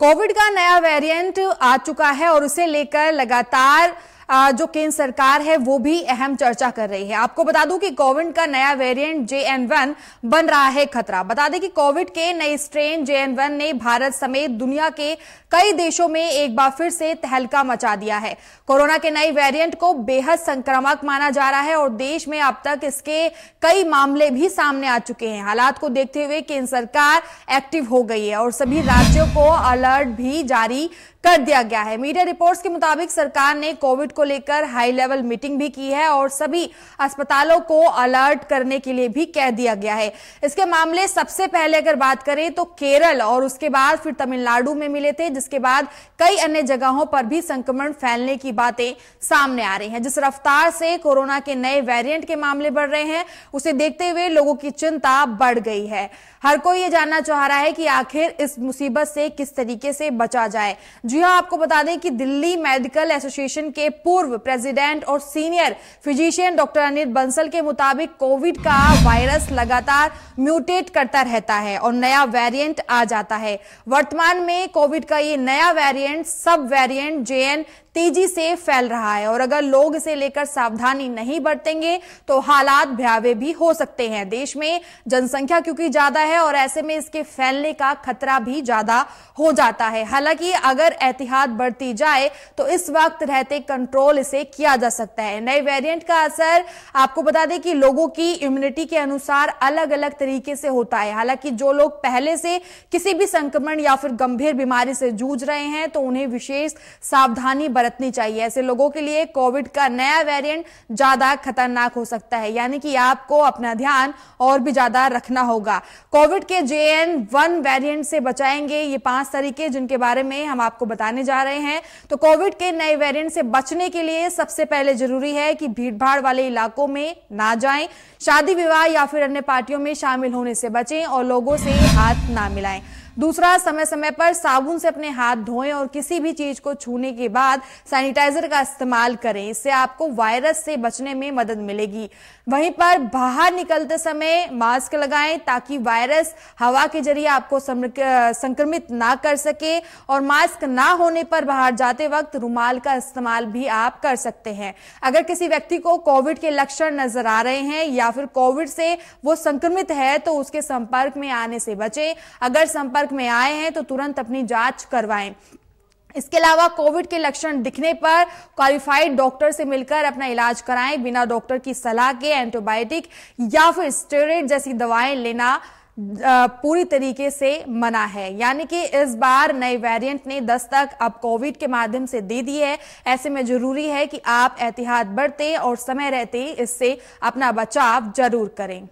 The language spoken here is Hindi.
कोविड का नया वेरिएंट आ चुका है और उसे लेकर लगातार जो केंद्र सरकार है वो भी अहम चर्चा कर रही है आपको बता दूं कि कोविड का नया वेरिएंट जे वन बन रहा है खतरा बता दें कि कोविड के नए स्ट्रेन जे वन ने भारत समेत दुनिया के कई देशों में एक बार फिर से तहलका मचा दिया है कोरोना के नए वेरियंट को बेहद संक्रामक माना जा रहा है और देश में अब तक इसके कई मामले भी सामने आ चुके हैं हालात को देखते हुए केंद्र सरकार एक्टिव हो गई है और सभी राज्यों को अलर्ट भी जारी कर दिया गया है मीडिया रिपोर्ट्स के मुताबिक सरकार ने कोविड को लेकर हाई लेवल मीटिंग भी की है और सभी अस्पतालों को अलर्ट करने के लिए भी कह दिया गया है इसके मामले सबसे पहले अगर बात करें तो केरल और उसके बाद फिर तमिलनाडु में मिले थे जिसके बाद कई अन्य जगहों पर भी संक्रमण फैलने की बातें सामने आ रही है जिस रफ्तार से कोरोना के नए वेरियंट के मामले बढ़ रहे हैं उसे देखते हुए लोगों की चिंता बढ़ गई है हर कोई ये जानना चाह रहा है कि आखिर इस मुसीबत से किस तरीके से बचा जाए जी हाँ आपको बता दें कि दिल्ली मेडिकल एसोसिएशन के पूर्व प्रेसिडेंट और senior physician doctor Anil Bansal के मुताबिक कोविड का वायरस लगातार म्यूटेट करता रहता है और नया वेरिएंट आ जाता है वर्तमान में कोविड का ये नया वेरिएंट सब वेरिएंट जे तेजी से फैल रहा है और अगर लोग इसे लेकर सावधानी नहीं बरतेंगे तो हालात भयावे भी हो सकते हैं देश में जनसंख्या क्योंकि ज्यादा है और ऐसे में इसके फैलने का खतरा भी ज्यादा हो जाता है हालांकि अगर एहतियात बढ़ती जाए तो इस वक्त रहते कंट्रोल इसे किया जा सकता है नए वेरियंट का असर आपको बता दें कि लोगों की इम्यूनिटी के अनुसार अलग अलग तरीके से होता है हालांकि जो लोग पहले से किसी भी संक्रमण या फिर गंभीर बीमारी से जूझ रहे हैं तो उन्हें विशेष सावधानी बरत बरतनी चाहिए ऐसे लोगों के लिए कोविड का नया वेरिएंट ज्यादा खतरनाक हो सकता है यानी कि आपको अपना ध्यान और भी ज्यादा रखना होगा कोविड के जे एन वन वेरियंट से बचाएंगे ये पांच तरीके जिनके बारे में हम आपको बताने जा रहे हैं तो कोविड के नए वेरियंट से बचने के लिए सबसे पहले जरूरी है कि भीड़ वाले इलाकों में ना जाए शादी विवाह या फिर अन्य पार्टियों में शामिल होने से बचें और लोगों से हाथ ना मिलाएं दूसरा समय समय पर साबुन से अपने हाथ धोएं और किसी भी चीज को छूने के बाद सैनिटाइजर का इस्तेमाल करें इससे आपको वायरस से बचने में मदद मिलेगी वहीं पर बाहर निकलते समय मास्क लगाएं ताकि वायरस हवा के जरिए आपको संक्रमित ना कर सके और मास्क ना होने पर बाहर जाते वक्त रूमाल का इस्तेमाल भी आप कर सकते हैं अगर किसी व्यक्ति को कोविड के लक्षण नजर आ रहे हैं या फिर कोविड से वो संक्रमित है तो उसके संपर्क में आने से बचें अगर संपर्क संपर्क में आए हैं तो तुरंत अपनी जांच करवाएं इसके अलावा कोविड के लक्षण दिखने पर क्वालिफाइड डॉक्टर से मिलकर अपना इलाज कराएं बिना डॉक्टर की सलाह के एंटीबायोटिक या फिर स्टेरॉइड जैसी दवाएं लेना पूरी तरीके से मना है यानी कि इस बार नए वेरिएंट ने दस्तक अब कोविड के माध्यम से दे दी है ऐसे में जरूरी है कि आप एहतियात बरतें और समय रहते इससे अपना बचाव जरूर करें